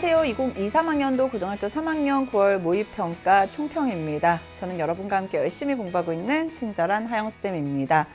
안녕하세요. 2023학년도 고등학교 3학년 9월 모의평가 총평입니다. 저는 여러분과 함께 열심히 공부하고 있는 친절한 하영쌤입니다.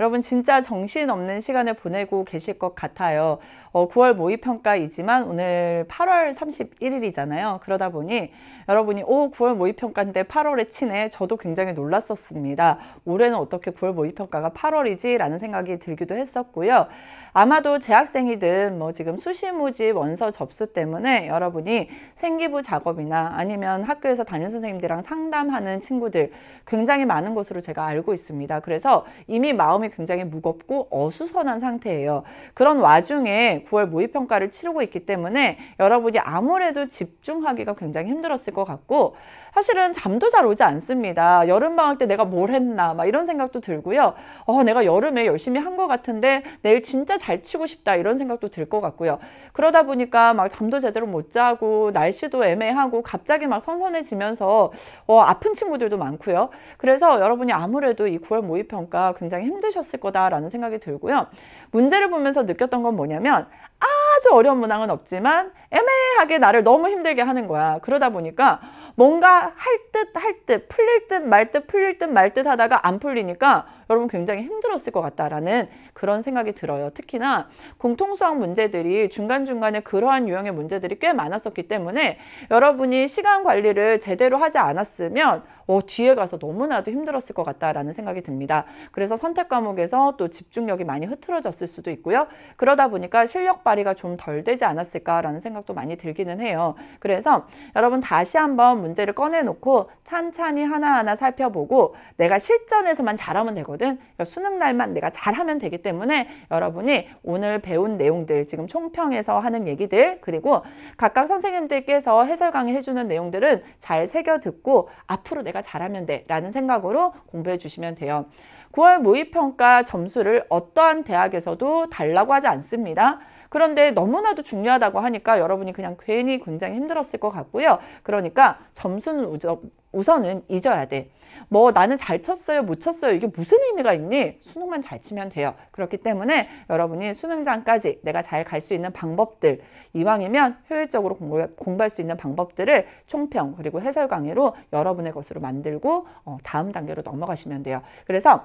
여러분 진짜 정신없는 시간을 보내고 계실 것 같아요. 어, 9월 모의평가이지만 오늘 8월 31일이잖아요. 그러다 보니 여러분이 오 9월 모의평가인데 8월에 치네. 저도 굉장히 놀랐었습니다. 올해는 어떻게 9월 모의평가가 8월이지? 라는 생각이 들기도 했었고요. 아마도 재학생이든 뭐 지금 수시 모집 원서 접수 때문에 여러분이 생기부 작업이나 아니면 학교에서 담임선생님들이랑 상담하는 친구들 굉장히 많은 것으로 제가 알고 있습니다. 그래서 이미 마음이 굉장히 무겁고 어수선한 상태예요. 그런 와중에 9월 모의평가를 치르고 있기 때문에 여러분이 아무래도 집중하기가 굉장히 힘들었을 것 같고 사실은 잠도 잘 오지 않습니다. 여름방학 때 내가 뭘 했나 막 이런 생각도 들고요. 어, 내가 여름에 열심히 한 것 같은데 내일 진짜 잘 치고 싶다 이런 생각도 들 것 같고요. 그러다 보니까 막 잠도 제대로 못 자고 날씨도 애매하고 갑자기 막 선선해지면서 어, 아픈 친구들도 많고요. 그래서 여러분이 아무래도 이 9월 모의평가 굉장히 힘드셨 힘셨을 거다라는 생각이 들고요. 문제를 보면서 느꼈던 건 뭐냐면 아 아주 어려운 문항은 없지만 애매하게 나를 너무 힘들게 하는 거야. 그러다 보니까 뭔가 할 듯 할 듯 풀릴 듯 말 듯 풀릴 듯 말 듯 하다가 안 풀리니까 여러분 굉장히 힘들었을 것 같다라는 그런 생각이 들어요. 특히나 공통수학 문제들이 중간중간에 그러한 유형의 문제들이 꽤 많았었기 때문에 여러분이 시간 관리를 제대로 하지 않았으면 어, 뒤에 가서 너무나도 힘들었을 것 같다라는 생각이 듭니다. 그래서 선택 과목에서 또 집중력이 많이 흐트러졌을 수도 있고요. 그러다 보니까 실력 발휘가 좀 좀덜 되지 않았을까라는 생각도 많이 들기는 해요. 그래서 여러분 다시 한번 문제를 꺼내놓고 찬찬히 하나하나 살펴보고 내가 실전에서만 잘하면 되거든. 그러니까 수능 날만 내가 잘하면 되기 때문에 여러분이 오늘 배운 내용들 지금 총평에서 하는 얘기들 그리고 각각 선생님들께서 해설 강의 해주는 내용들은 잘 새겨 듣고 앞으로 내가 잘하면 돼 라는 생각으로 공부해 주시면 돼요. 9월 모의평가 점수를 어떠한 대학에서도 달라고 하지 않습니다. 그런데 너무나도 중요하다고 하니까 여러분이 그냥 괜히 굉장히 힘들었을 것 같고요. 그러니까 점수는 우저, 우선은 잊어야 돼. 뭐 나는 잘 쳤어요 못 쳤어요 이게 무슨 의미가 있니 수능만 잘 치면 돼요 그렇기 때문에 여러분이 수능장까지 내가 잘 갈 수 있는 방법들 이왕이면 효율적으로 공부, 할수 있는 방법들을 총평 그리고 해설 강의로 여러분의 것으로 만들고 어, 다음 단계로 넘어가시면 돼요 그래서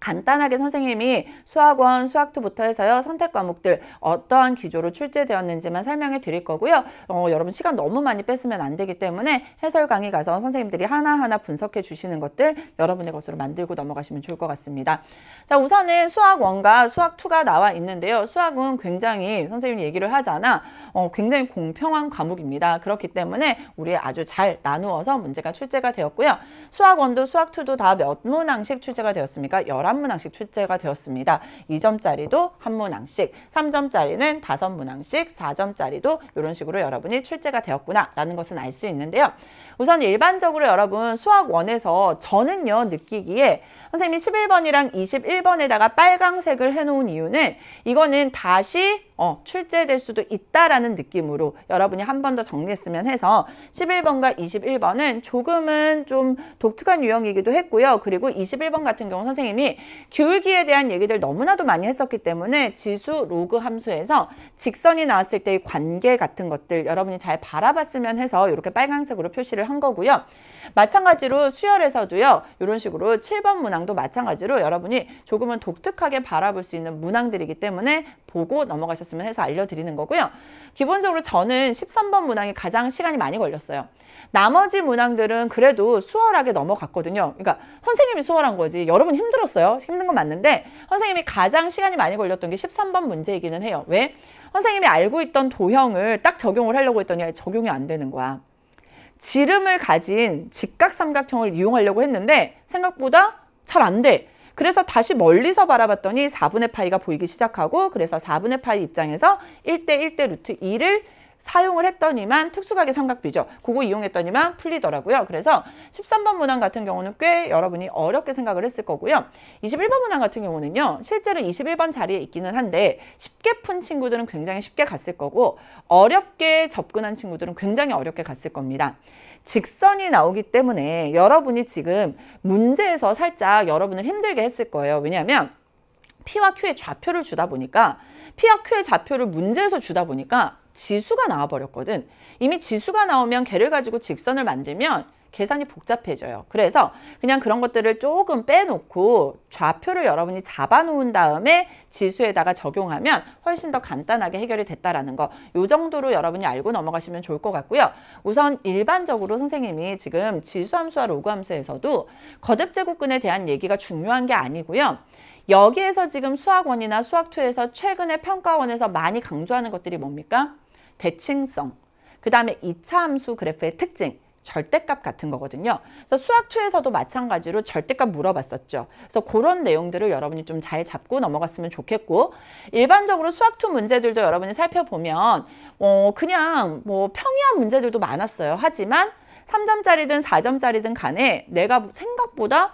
간단하게 선생님이 수학원, 수학투부터 해서요. 선택 과목들 어떠한 기조로 출제되었는지만 설명해 드릴 거고요. 어, 여러분 시간 너무 많이 뺏으면 안 되기 때문에 해설 강의 가서 선생님들이 하나하나 분석해 주시는 것들 여러분의 것으로 만들고 넘어가시면 좋을 것 같습니다. 자 우선은 수학원과 수학투가 나와 있는데요. 수학은 굉장히 선생님이 얘기를 하잖아. 어, 굉장히 공평한 과목입니다. 그렇기 때문에 우리 아주 잘 나누어서 문제가 출제가 되었고요. 수학원도 수학투도 다 몇 문항씩 출제가 되었습니까? 1 한문항씩 출제가 되었습니다. 2점짜리도 한문항씩, 3점짜리는 5문항씩, 4점짜리도 이런 식으로 여러분이 출제가 되었구나라는 것은 알 수 있는데요. 우선 일반적으로 여러분 수학원에서 저는요 느끼기에 선생님이 11번이랑 21번에다가 빨강색을 해놓은 이유는 이거는 다시 어, 출제될 수도 있다라는 느낌으로 여러분이 한 번 더 정리했으면 해서 11번과 21번은 조금은 좀 독특한 유형이기도 했고요. 그리고 21번 같은 경우 선생님이 교육기에 대한 얘기들 너무나도 많이 했었기 때문에 지수 로그 함수에서 직선이 나왔을 때의 관계 같은 것들 여러분이 잘 바라봤으면 해서 이렇게 빨간색으로 표시를 한 거고요. 마찬가지로 수열에서도요. 이런 식으로 7번 문항도 마찬가지로 여러분이 조금은 독특하게 바라볼 수 있는 문항들이기 때문에 보고 넘어가셨으면 해서 알려드리는 거고요. 기본적으로 저는 13번 문항이 가장 시간이 많이 걸렸어요. 나머지 문항들은 그래도 수월하게 넘어갔거든요. 그러니까 선생님이 수월한 거지 여러분 힘들었어요. 힘든 건 맞는데 선생님이 가장 시간이 많이 걸렸던 게 13번 문제이기는 해요. 왜? 선생님이 알고 있던 도형을 딱 적용을 하려고 했더니 적용이 안 되는 거야. 지름을 가진 직각삼각형을 이용하려고 했는데 생각보다 잘 안 돼. 그래서 다시 멀리서 바라봤더니 4분의 파이가 보이기 시작하고 그래서 4분의 파이 입장에서 1대 1대 루트 2를 사용을 했더니만 특수각의 삼각비죠. 그거 이용했더니만 풀리더라고요. 그래서 13번 문항 같은 경우는 꽤 여러분이 어렵게 생각을 했을 거고요. 21번 문항 같은 경우는요. 실제로 21번 자리에 있기는 한데 쉽게 푼 친구들은 굉장히 쉽게 갔을 거고 어렵게 접근한 친구들은 굉장히 어렵게 갔을 겁니다. 직선이 나오기 때문에 여러분이 지금 문제에서 살짝 여러분을 힘들게 했을 거예요. 왜냐하면 P와 Q의 좌표를 주다 보니까 P와 Q의 좌표를 문제에서 주다 보니까 지수가 나와버렸거든. 이미 지수가 나오면 걔를 가지고 직선을 만들면 계산이 복잡해져요. 그래서 그냥 그런 것들을 조금 빼놓고 좌표를 여러분이 잡아놓은 다음에 지수에다가 적용하면 훨씬 더 간단하게 해결이 됐다라는 거. 요 정도로 여러분이 알고 넘어가시면 좋을 것 같고요. 우선 일반적으로 선생님이 지금 지수함수와 로그함수에서도 거듭제곱근에 대한 얘기가 중요한 게 아니고요. 여기에서 지금 수학원이나 수학2에서 최근에 평가원에서 많이 강조하는 것들이 뭡니까? 대칭성, 그 다음에 2차 함수 그래프의 특징, 절대값 같은 거거든요. 그래서 수학2에서도 마찬가지로 절대값 물어봤었죠. 그래서 그런 내용들을 여러분이 좀 잘 잡고 넘어갔으면 좋겠고 일반적으로 수학2 문제들도 여러분이 살펴보면 어 그냥 뭐 평이한 문제들도 많았어요. 하지만 삼점짜리든사점짜리든 간에 내가 생각보다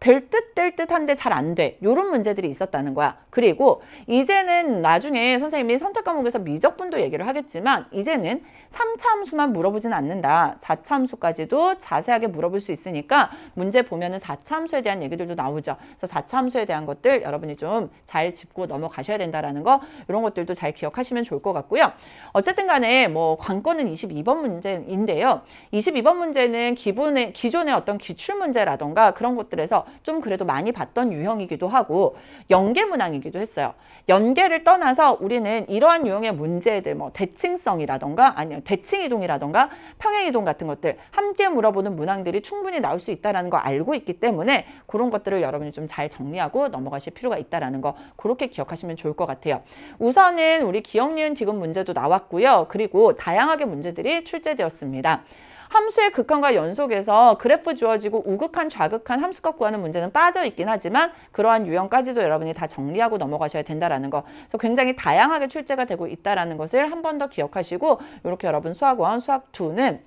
될듯될 듯한데 잘 안 돼. 요런 문제들이 있었다는 거야. 그리고 이제는 나중에 선생님이 선택 과목에서 미적분도 얘기를 하겠지만 이제는 삼차 함수만 물어보진 않는다. 사차 함수까지도 자세하게 물어볼 수 있으니까 문제 보면은 사차 함수에 대한 얘기들도 나오죠. 그래서 사차 함수에 대한 것들 여러분이 좀 잘 짚고 넘어가셔야 된다라는 거 이런 것들도 잘 기억하시면 좋을 것 같고요. 어쨌든 간에 뭐 관건은 22번 문제인데요. 22번 문제는 기본의 기존의 어떤 기출 문제라던가 그런 것들에서 좀 그래도 많이 봤던 유형이기도 하고 연계 문항이기도 했어요. 연계를 떠나서 우리는 이러한 유형의 문제들 뭐 대칭성이라던가 아니면 대칭이동이라던가 평행이동 같은 것들 함께 물어보는 문항들이 충분히 나올 수 있다는 거 알고 있기 때문에 그런 것들을 여러분이 좀 잘 정리하고 넘어가실 필요가 있다는 거 그렇게 기억하시면 좋을 것 같아요. 우선은 우리 기억, 니은, 디귿 문제도 나왔고요. 그리고 다양하게 문제들이 출제되었습니다. 함수의 극한과 연속에서 그래프 주어지고 우극한 좌극한 함수값 구하는 문제는 빠져 있긴 하지만 그러한 유형까지도 여러분이 다 정리하고 넘어가셔야 된다라는 거. 그래서 굉장히 다양하게 출제가 되고 있다라는 것을 한 번 더 기억하시고 이렇게 여러분 수학1 수학2는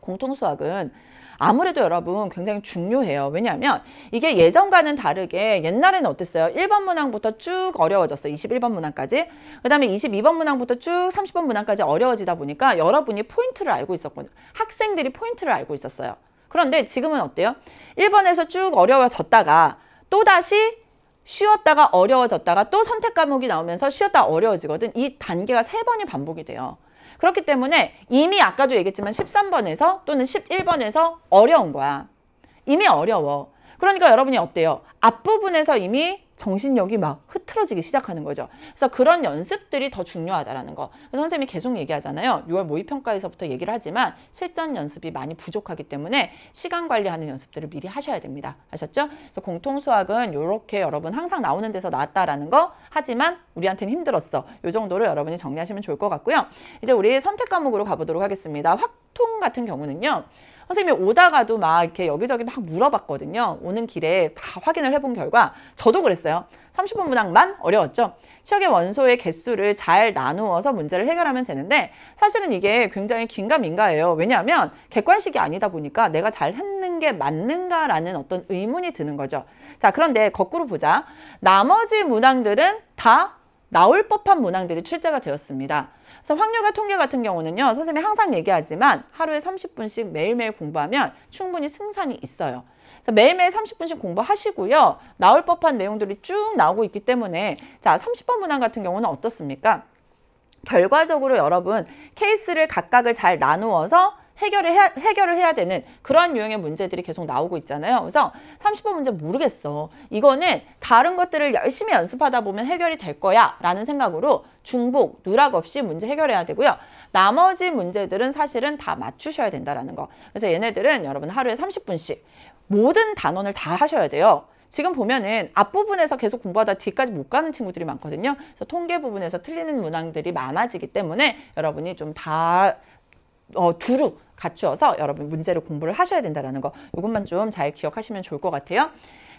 공통수학은 아무래도 여러분 굉장히 중요해요. 왜냐하면 이게 예전과는 다르게 옛날에는 어땠어요? 1번 문항부터 쭉 어려워졌어요. 21번 문항까지. 그 다음에 22번 문항부터 쭉 30번 문항까지 어려워지다 보니까 여러분이 포인트를 알고 있었거든요. 학생들이 포인트를 알고 있었어요. 그런데 지금은 어때요? 1번에서 쭉 어려워졌다가 또다시 쉬었다가 어려워졌다가 또 선택 과목이 나오면서 쉬었다 어려워지거든. 이 단계가 세 번이 반복이 돼요. 그렇기 때문에 이미 아까도 얘기했지만 13번에서 또는 11번에서 어려운 거야. 이미 어려워. 그러니까 여러분이 어때요? 앞부분에서 이미 정신력이 막 흐트러지기 시작하는 거죠. 그래서 그런 연습들이 더 중요하다라는 거. 선생님이 계속 얘기하잖아요. 6월 모의평가에서부터 얘기를 하지만 실전 연습이 많이 부족하기 때문에 시간 관리하는 연습들을 미리 하셔야 됩니다. 아셨죠? 그래서 공통수학은 이렇게 여러분 항상 나오는 데서 나왔다라는 거 하지만 우리한테는 힘들었어. 요 정도로 여러분이 정리하시면 좋을 것 같고요. 이제 우리 선택 과목으로 가보도록 하겠습니다. 확통 같은 경우는요. 선생님이 오다가도 막 이렇게 여기저기 막 물어봤거든요. 오는 길에 다 확인을 해본 결과 저도 그랬어요. 3 0번 문항만 어려웠죠. 시역의 원소의 개수를 잘 나누어서 문제를 해결하면 되는데 사실은 이게 굉장히 긴가민가예요. 왜냐하면 객관식이 아니다 보니까 내가 잘 했는 게 맞는가라는 어떤 의문이 드는 거죠. 자 그런데 거꾸로 보자. 나머지 문항들은 다 나올 법한 문항들이 출제가 되었습니다. 그래서 확률과 통계 같은 경우는요. 선생님이 항상 얘기하지만 하루에 30분씩 매일매일 공부하면 충분히 승산이 있어요. 그래서 매일매일 30분씩 공부하시고요. 나올 법한 내용들이 쭉 나오고 있기 때문에 자 30번 문항 같은 경우는 어떻습니까? 결과적으로 여러분 케이스를 각각을 잘 나누어서 해결을 해야, 해결을 해야 되는 그러한 유형의 문제들이 계속 나오고 있잖아요. 그래서 30번 문제 모르겠어. 이거는 다른 것들을 열심히 연습하다 보면 해결이 될 거야 라는 생각으로 중복, 누락 없이 문제 해결해야 되고요. 나머지 문제들은 사실은 다 맞추셔야 된다라는 거. 그래서 얘네들은 여러분 하루에 30분씩 모든 단원을 다 하셔야 돼요. 지금 보면은 앞부분에서 계속 공부하다 뒤까지 못 가는 친구들이 많거든요. 그래서 통계 부분에서 틀리는 문항들이 많아지기 때문에 여러분이 좀 다 어, 두루 갖추어서 여러분 문제를 공부를 하셔야 된다는 거 이것만 좀 잘 기억하시면 좋을 것 같아요.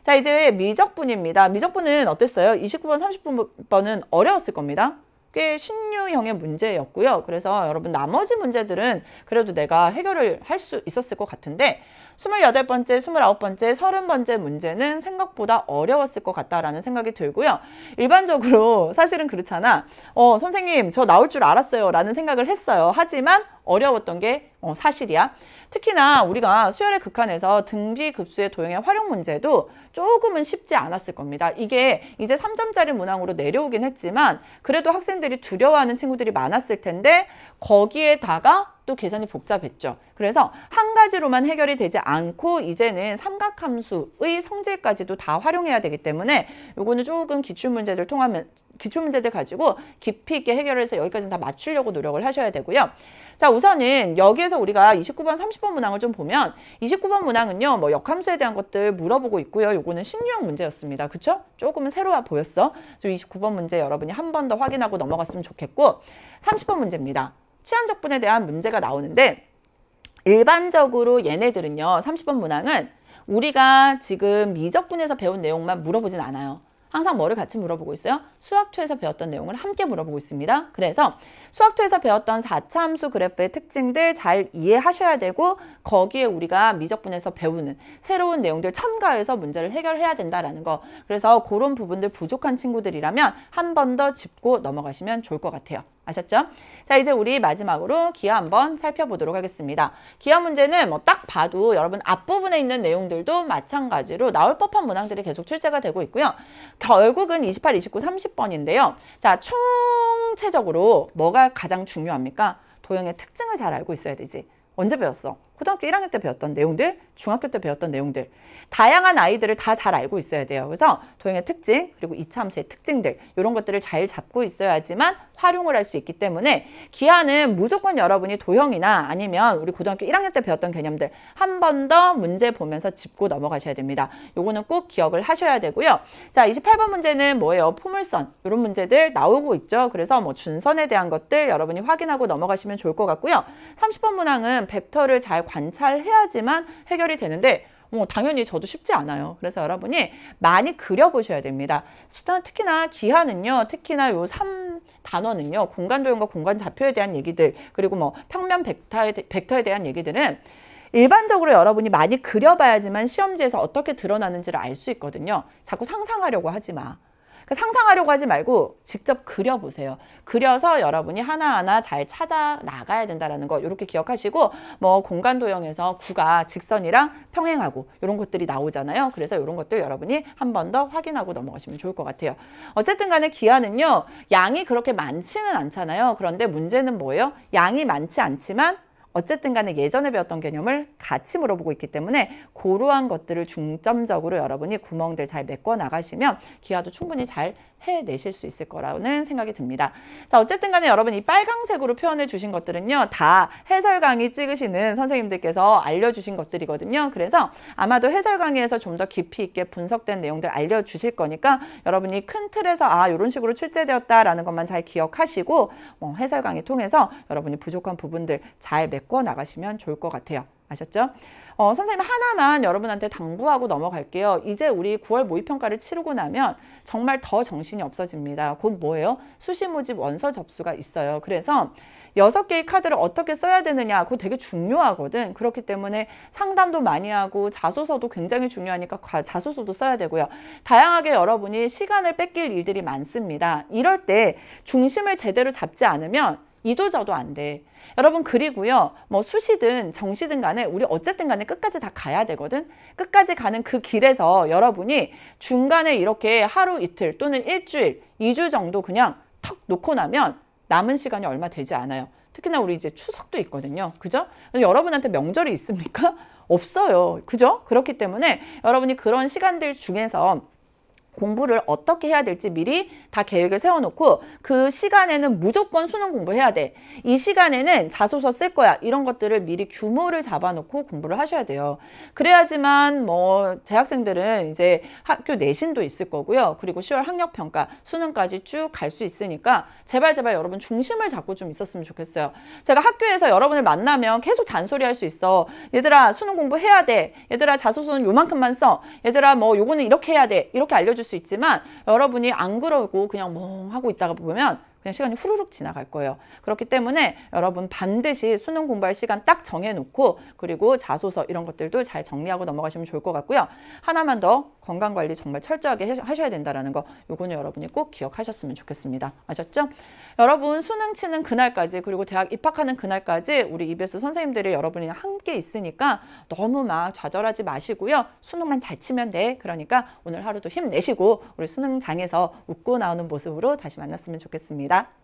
자 이제 미적분입니다. 미적분은 어땠어요? 29번, 30번은 어려웠을 겁니다. 이 신유형의 문제였고요. 그래서 여러분 나머지 문제들은 그래도 내가 해결을 할 수 있었을 것 같은데 스물여덟 번째 스물아홉 번째 서른 번째 문제는 생각보다 어려웠을 것 같다라는 생각이 들고요. 일반적으로 사실은 그렇잖아. 어, 선생님 저 나올 줄 알았어요 라는 생각을 했어요. 하지만 어려웠던 게 어, 사실이야. 특히나 우리가 수혈의 극한에서 등비 급수의 도형의 활용 문제도 조금은 쉽지 않았을 겁니다. 이게 이제 3점짜리 문항으로 내려오긴 했지만 그래도 학생들이 두려워하는 친구들이 많았을 텐데 거기에다가 또 계산이 복잡했죠. 그래서 한 가지로만 해결이 되지 않고 이제는 삼각함수의 성질까지도 다 활용해야 되기 때문에 요거는 조금 기출문제들 통하면 기출 문제들 가지고 깊이 있게 해결해서 여기까지는 다 맞추려고 노력을 하셔야 되고요. 자 우선은 여기에서 우리가 29번 30번 문항을 좀 보면 29번 문항은요 뭐 역함수에 대한 것들 물어보고 있고요 요거는 신유형 문제였습니다 그쵸 조금은 새로워 보였어 그래서 29번 문제 여러분이 한 번 더 확인하고 넘어갔으면 좋겠고 30번 문제입니다 치안적분에 대한 문제가 나오는데 일반적으로 얘네들은요 30번 문항은 우리가 지금 미적분에서 배운 내용만 물어보진 않아요 항상 뭐를 같이 물어보고 있어요? 수학2에서 배웠던 내용을 함께 물어보고 있습니다. 그래서 수학2에서 배웠던 4차 함수 그래프의 특징들 잘 이해하셔야 되고 거기에 우리가 미적분에서 배우는 새로운 내용들 참가해서 문제를 해결해야 된다라는 거 그래서 그런 부분들 부족한 친구들이라면 한 번 더 짚고 넘어가시면 좋을 것 같아요. 아셨죠? 자 이제 우리 마지막으로 기하 한번 살펴보도록 하겠습니다. 기하 문제는 뭐 딱 봐도 여러분 앞부분에 있는 내용들도 마찬가지로 나올 법한 문항들이 계속 출제가 되고 있고요. 결국은 28, 29, 30번인데요. 자 총체적으로 뭐가 가장 중요합니까? 도형의 특징을 잘 알고 있어야 되지. 언제 배웠어? 고등학교 1학년 때 배웠던 내용들, 중학교 때 배웠던 내용들 다양한 아이들을 다 잘 알고 있어야 돼요. 그래서 도형의 특징, 그리고 이참함의 특징들 이런 것들을 잘 잡고 있어야지만 활용을 할 수 있기 때문에 기한은 무조건 여러분이 도형이나 아니면 우리 고등학교 1학년 때 배웠던 개념들 한 번 더 문제 보면서 짚고 넘어가셔야 됩니다. 요거는 꼭 기억을 하셔야 되고요. 자, 28번 문제는 뭐예요? 포물선 이런 문제들 나오고 있죠. 그래서 뭐 준선에 대한 것들 여러분이 확인하고 넘어가시면 좋을 것 같고요. 30번 문항은 벡터를 잘 관찰해야지만 해결이 되는데 뭐 당연히 저도 쉽지 않아요. 그래서 여러분이 많이 그려보셔야 됩니다. 특히나 기하는요. 특히나 요 3단어는요. 공간도형과 공간좌표에 대한 얘기들 그리고 뭐 평면 벡터에, 벡터에 대한 얘기들은 일반적으로 여러분이 많이 그려봐야지만 시험지에서 어떻게 드러나는지를 알 수 있거든요. 자꾸 상상하려고 하지 마. 그 상상하려고 하지 말고 직접 그려보세요. 그려서 여러분이 하나하나 잘 찾아 나가야 된다는거 이렇게 기억하시고 뭐 공간 도형에서 구가 직선이랑 평행하고 이런 것들이 나오잖아요. 그래서 이런 것들 여러분이 한 번 더 확인하고 넘어가시면 좋을 것 같아요. 어쨌든 간에 기아는요. 양이 그렇게 많지는 않잖아요. 그런데 문제는 뭐예요? 양이 많지 않지만 어쨌든 간에 예전에 배웠던 개념을 같이 물어보고 있기 때문에 고루한 것들을 중점적으로 여러분이 구멍들 잘 메꿔 나가시면 기아도 충분히 잘 해내실 수 있을 거라는 생각이 듭니다. 자 어쨌든 간에 여러분 이 빨강색으로 표현해 주신 것들은요. 다 해설 강의 찍으시는 선생님들께서 알려주신 것들이거든요. 그래서 아마도 해설 강의에서 좀 더 깊이 있게 분석된 내용들 알려주실 거니까 여러분이 큰 틀에서 아 이런 식으로 출제되었다라는 것만 잘 기억하시고 뭐 해설 강의 통해서 여러분이 부족한 부분들 잘 메꿔 메꿔 나가시면 좋을 것 같아요. 아셨죠? 어, 선생님 하나만 여러분한테 당부하고 넘어갈게요. 이제 우리 9월 모의평가를 치르고 나면 정말 더 정신이 없어집니다. 곧 뭐예요? 수시모집 원서 접수가 있어요. 그래서 여섯 개의 카드를 어떻게 써야 되느냐 그거 되게 중요하거든 그렇기 때문에 상담도 많이 하고 자소서도 굉장히 중요하니까 자소서도 써야 되고요 다양하게 여러분이 시간을 뺏길 일들이 많습니다 이럴 때 중심을 제대로 잡지 않으면 이도 저도 안 돼. 여러분 그리고요. 뭐 수시든 정시든 간에 우리 어쨌든 간에 끝까지 다 가야 되거든. 끝까지 가는 그 길에서 여러분이 중간에 이렇게 하루 이틀 또는 일주일, 이주 정도 그냥 턱 놓고 나면 남은 시간이 얼마 되지 않아요. 특히나 우리 이제 추석도 있거든요. 그죠? 여러분한테 명절이 있습니까? 없어요. 그죠? 그렇기 때문에 여러분이 그런 시간들 중에서 공부를 어떻게 해야 될지 미리 다 계획을 세워놓고 그 시간에는 무조건 수능 공부해야 돼. 이 시간에는 자소서 쓸 거야. 이런 것들을 미리 규모를 잡아놓고 공부를 하셔야 돼요. 그래야지만 뭐 재학생들은 이제 학교 내신도 있을 거고요. 그리고 10월 학력평가, 수능까지 쭉 갈 수 있으니까 제발 제발 여러분 중심을 잡고 좀 있었으면 좋겠어요. 제가 학교에서 여러분을 만나면 계속 잔소리할 수 있어. 얘들아 수능 공부해야 돼. 얘들아 자소서는 요만큼만 써. 얘들아 뭐 요거는 이렇게 해야 돼. 이렇게 알려줄 수 있지만 여러분이 안 그러고 그냥 멍 하고 있다가 보면 그냥 시간이 후루룩 지나갈 거예요. 그렇기 때문에 여러분 반드시 수능 공부할 시간 딱 정해놓고 그리고 자소서 이런 것들도 잘 정리하고 넘어가시면 좋을 것 같고요. 하나만 더 건강관리 정말 철저하게 하셔야 된다는 거이거는 여러분이 꼭 기억하셨으면 좋겠습니다. 아셨죠? 여러분 수능 치는 그날까지 그리고 대학 입학하는 그날까지 우리 EBS 선생님들이 여러분이 함께 있으니까 너무 막 좌절하지 마시고요. 수능만 잘 치면 돼. 그러니까 오늘 하루도 힘내시고 우리 수능장에서 웃고 나오는 모습으로 다시 만났으면 좋겠습니다. 감사합니다.